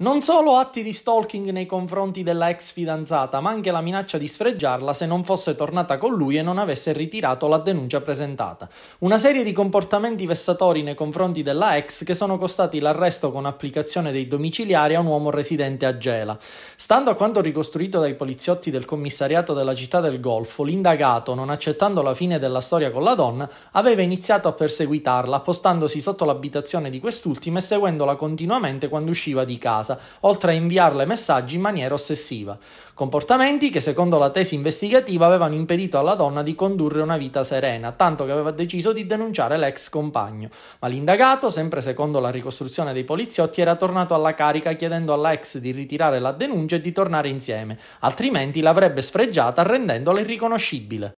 Non solo atti di stalking nei confronti della ex fidanzata, ma anche la minaccia di sfregiarla se non fosse tornata con lui e non avesse ritirato la denuncia presentata. Una serie di comportamenti vessatori nei confronti della ex che sono costati l'arresto con applicazione dei domiciliari a un uomo residente a Gela. Stando a quanto ricostruito dai poliziotti del commissariato della città del Golfo, l'indagato, non accettando la fine della storia con la donna, aveva iniziato a perseguitarla, appostandosi sotto l'abitazione di quest'ultima e seguendola continuamente quando usciva di casa casa, oltre a inviarle messaggi in maniera ossessiva, comportamenti che secondo la tesi investigativa avevano impedito alla donna di condurre una vita serena, tanto che aveva deciso di denunciare l'ex compagno. Ma l'indagato, sempre secondo la ricostruzione dei poliziotti, era tornato alla carica chiedendo alla ex di ritirare la denuncia e di tornare insieme, altrimenti l'avrebbe sfregiata rendendola irriconoscibile.